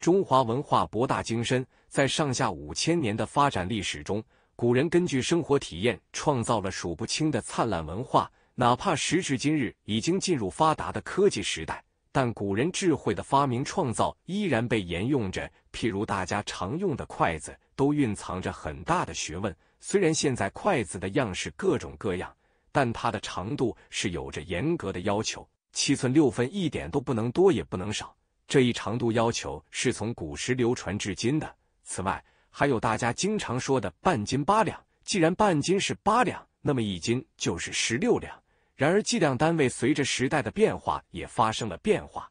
中华文化博大精深，在上下五千年的发展历史中，古人根据生活体验创造了数不清的灿烂文化。哪怕时至今日已经进入发达的科技时代，但古人智慧的发明创造依然被沿用着。譬如大家常用的筷子，都蕴藏着很大的学问。虽然现在筷子的样式各种各样，但它的长度是有着严格的要求，七寸六分，一点都不能多，也不能少。这一长度要求是从古时流传至今的。此外，还有大家经常说的“半斤八两”。既然半斤是八两，那么一斤就是十六两。然而，计量单位随着时代的变化也发生了变化。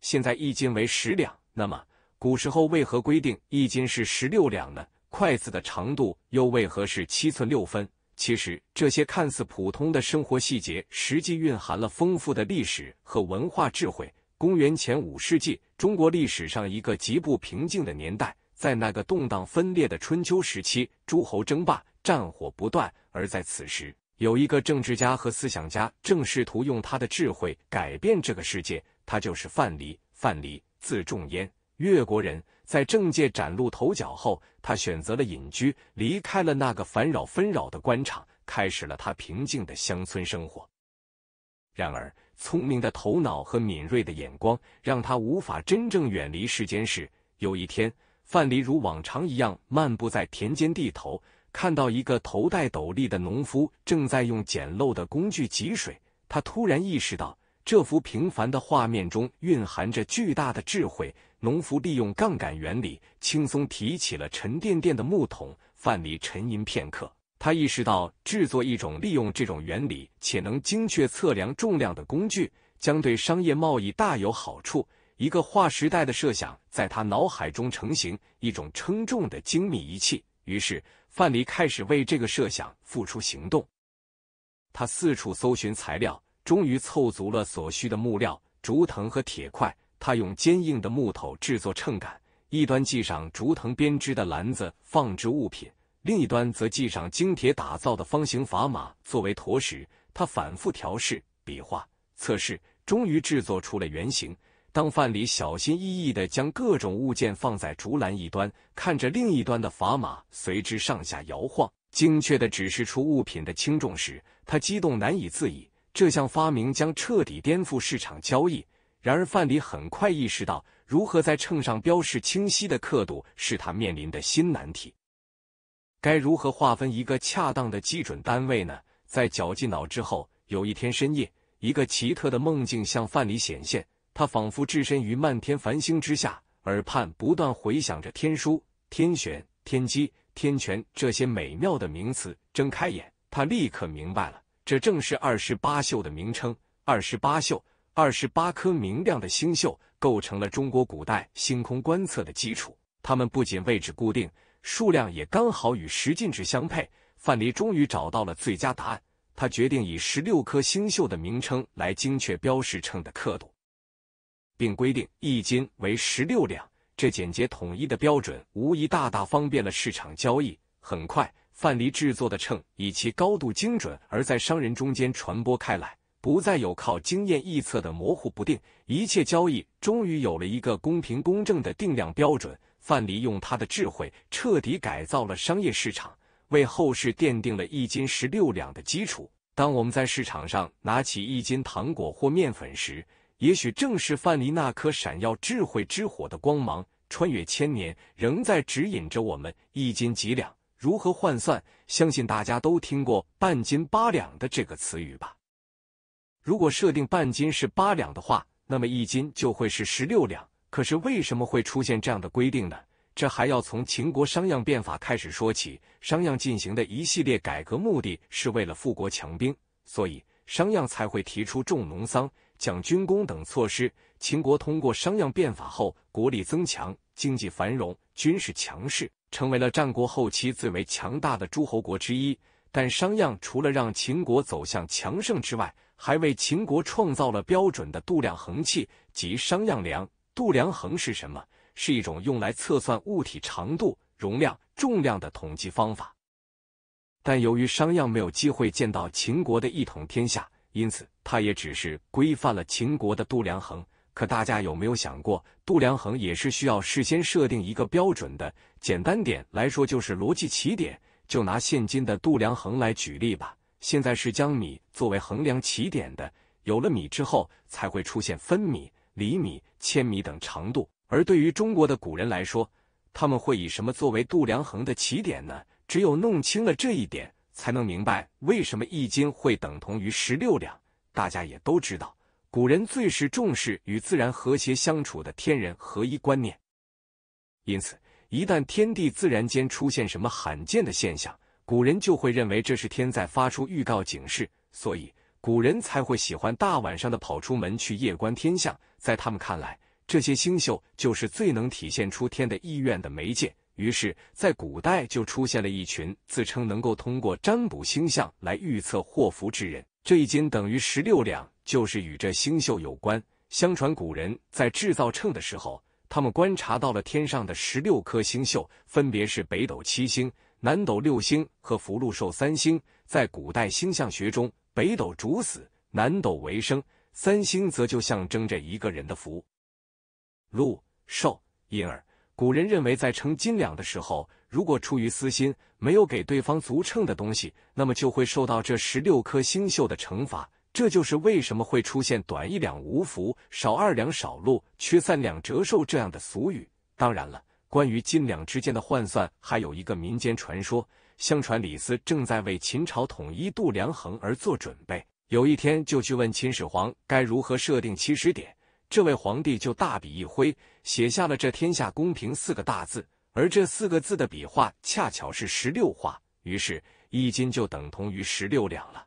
现在一斤为十两，那么古时候为何规定一斤是十六两呢？筷子的长度又为何是七寸六分？其实，这些看似普通的生活细节，实际蕴含了丰富的历史和文化智慧。公元前五世纪，中国历史上一个极不平静的年代，在那个动荡分裂的春秋时期，诸侯争霸，战火不断。而在此时，有一个政治家和思想家正试图用他的智慧改变这个世界，他就是范蠡。范蠡，字仲淹，越国人。在政界崭露头角后，他选择了隐居，离开了那个烦扰纷扰的官场，开始了他平静的乡村生活。然而，聪明的头脑和敏锐的眼光，让他无法真正远离世间事。有一天，范蠡如往常一样漫步在田间地头，看到一个头戴斗笠的农夫正在用简陋的工具汲水。他突然意识到，这幅平凡的画面中蕴含着巨大的智慧。农夫利用杠杆原理，轻松提起了沉甸甸的木桶。范蠡沉吟片刻。他意识到，制作一种利用这种原理且能精确测量重量的工具，将对商业贸易大有好处。一个划时代的设想在他脑海中成型，一种称重的精密仪器。于是，范蠡开始为这个设想付出行动。他四处搜寻材料，终于凑足了所需的木料、竹藤和铁块。他用坚硬的木头制作秤杆，一端系上竹藤编织的篮子，放置物品。另一端则系上精铁打造的方形砝码作为砣石，他反复调试、比划、测试，终于制作出了原型。当范蠡小心翼翼地将各种物件放在竹篮一端，看着另一端的砝码随之上下摇晃，精确地指示出物品的轻重时，他激动难以自已。这项发明将彻底颠覆市场交易。然而，范蠡很快意识到，如何在秤上标示清晰的刻度是他面临的新难题。该如何划分一个恰当的基准单位呢？在绞尽脑汁后，有一天深夜，一个奇特的梦境向范蠡显现。他仿佛置身于漫天繁星之下，耳畔不断回响着“天书、天玄、天机”“天权”这些美妙的名词。睁开眼，他立刻明白了，这正是二十八宿的名称。二十八宿，二十八颗明亮的星宿，构成了中国古代星空观测的基础。它们不仅位置固定。数量也刚好与十进制相配，范蠡终于找到了最佳答案。他决定以十六颗星宿的名称来精确标识秤的刻度，并规定一斤为十六两。这简洁统一的标准无疑大大方便了市场交易。很快，范蠡制作的秤以其高度精准而在商人中间传播开来，不再有靠经验臆测的模糊不定。一切交易终于有了一个公平公正的定量标准。范蠡用他的智慧彻底改造了商业市场，为后世奠定了一斤十六两的基础。当我们在市场上拿起一斤糖果或面粉时，也许正是范蠡那颗闪耀智慧之火的光芒，穿越千年，仍在指引着我们。一斤几两如何换算？相信大家都听过“半斤八两”的这个词语吧？如果设定半斤是八两的话，那么一斤就会是十六两。可是为什么会出现这样的规定呢？这还要从秦国商鞅变法开始说起。商鞅进行的一系列改革，目的是为了富国强兵，所以商鞅才会提出重农桑、奖军功等措施。秦国通过商鞅变法后，国力增强，经济繁荣，军事强势，成为了战国后期最为强大的诸侯国之一。但商鞅除了让秦国走向强盛之外，还为秦国创造了标准的度量衡器及商鞅梁。度量衡是什么？是一种用来测算物体长度、容量、重量的统计方法。但由于商鞅没有机会见到秦国的一统天下，因此他也只是规范了秦国的度量衡。可大家有没有想过，度量衡也是需要事先设定一个标准的？简单点来说，就是逻辑起点。就拿现今的度量衡来举例吧，现在是将米作为衡量起点的，有了米之后才会出现分米。厘米、千米等长度，而对于中国的古人来说，他们会以什么作为度量衡的起点呢？只有弄清了这一点，才能明白为什么一斤会等同于十六两。大家也都知道，古人最是重视与自然和谐相处的天人合一观念，因此，一旦天地自然间出现什么罕见的现象，古人就会认为这是天在发出预告警示，所以。古人才会喜欢大晚上的跑出门去夜观天象，在他们看来，这些星宿就是最能体现出天的意愿的媒介。于是，在古代就出现了一群自称能够通过占卜星象来预测祸福之人。这一斤等于十六两，就是与这星宿有关。相传，古人在制造秤的时候，他们观察到了天上的十六颗星宿，分别是北斗七星、南斗六星和福禄寿三星。在古代星象学中。北斗主死，南斗为生，三星则就象征着一个人的福禄寿。因而，古人认为在称斤两的时候，如果出于私心没有给对方足称的东西，那么就会受到这十六颗星宿的惩罚。这就是为什么会出现“短一两无福，少二两少禄，缺三两折寿”这样的俗语。当然了，关于斤两之间的换算，还有一个民间传说。相传李斯正在为秦朝统一度量衡而做准备，有一天就去问秦始皇该如何设定起始点。这位皇帝就大笔一挥，写下了这“天下公平”四个大字，而这四个字的笔画恰巧是十六画，于是一斤就等同于十六两了。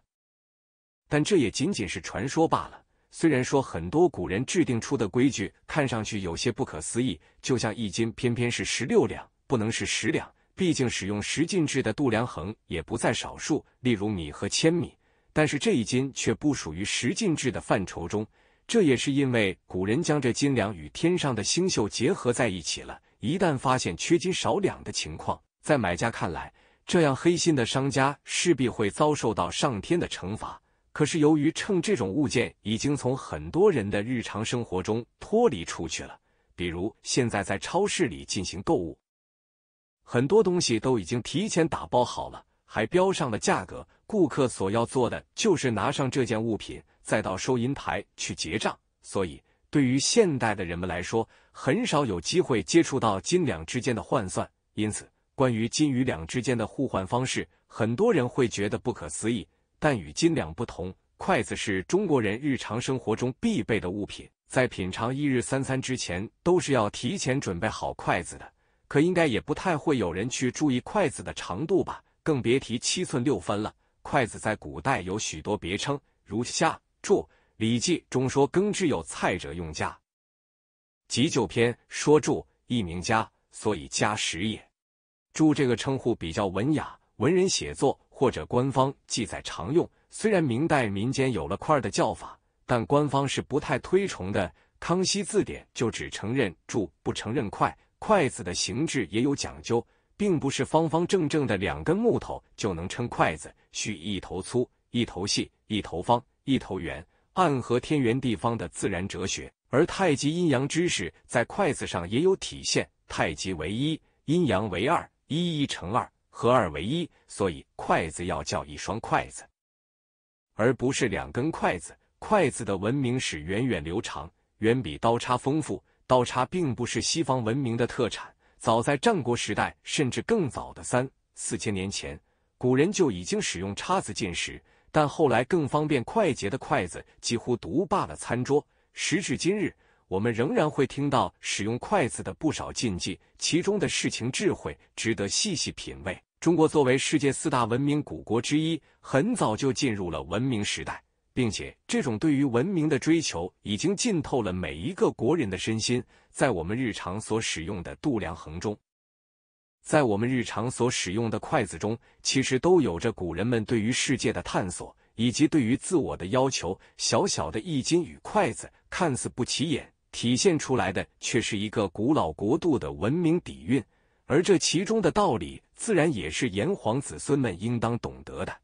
但这也仅仅是传说罢了。虽然说很多古人制定出的规矩看上去有些不可思议，就像一斤偏偏是十六两，不能是十两。毕竟，使用十进制的度量衡也不在少数，例如米和千米。但是这一斤却不属于十进制的范畴中，这也是因为古人将这斤两与天上的星宿结合在一起了。一旦发现缺斤少两的情况，在买家看来，这样黑心的商家势必会遭受到上天的惩罚。可是，由于秤这种物件已经从很多人的日常生活中脱离出去了，比如现在在超市里进行购物。很多东西都已经提前打包好了，还标上了价格。顾客所要做的就是拿上这件物品，再到收银台去结账。所以，对于现代的人们来说，很少有机会接触到斤两之间的换算。因此，关于斤与两之间的互换方式，很多人会觉得不可思议。但与斤两不同，筷子是中国人日常生活中必备的物品，在品尝一日三餐之前，都是要提前准备好筷子的。可应该也不太会有人去注意筷子的长度吧，更别提七寸六分了。筷子在古代有许多别称，如下：注，《礼记》中说“耕之有菜者用家”，《急救篇》说“注一名家，所以家食也”。注这个称呼比较文雅，文人写作或者官方记载常用。虽然明代民间有了筷的叫法，但官方是不太推崇的。《康熙字典》就只承认注，不承认筷。筷子的形制也有讲究，并不是方方正正的两根木头就能称筷子，需一头粗、一头细、一头方、一头圆，暗合天圆地方的自然哲学。而太极阴阳知识在筷子上也有体现：太极为一，阴阳为二，一乘二合二为一，所以筷子要叫一双筷子，而不是两根筷子。筷子的文明史源远流长，远比刀叉丰富。刀叉并不是西方文明的特产，早在战国时代，甚至更早的三四千年前，古人就已经使用叉子进食。但后来更方便快捷的筷子几乎独霸了餐桌。时至今日，我们仍然会听到使用筷子的不少禁忌，其中的事情智慧值得细细品味。中国作为世界四大文明古国之一，很早就进入了文明时代。并且，这种对于文明的追求已经浸透了每一个国人的身心。在我们日常所使用的度量衡中，在我们日常所使用的筷子中，其实都有着古人们对于世界的探索以及对于自我的要求。小小的易斤与筷子，看似不起眼，体现出来的却是一个古老国度的文明底蕴。而这其中的道理，自然也是炎黄子孙们应当懂得的。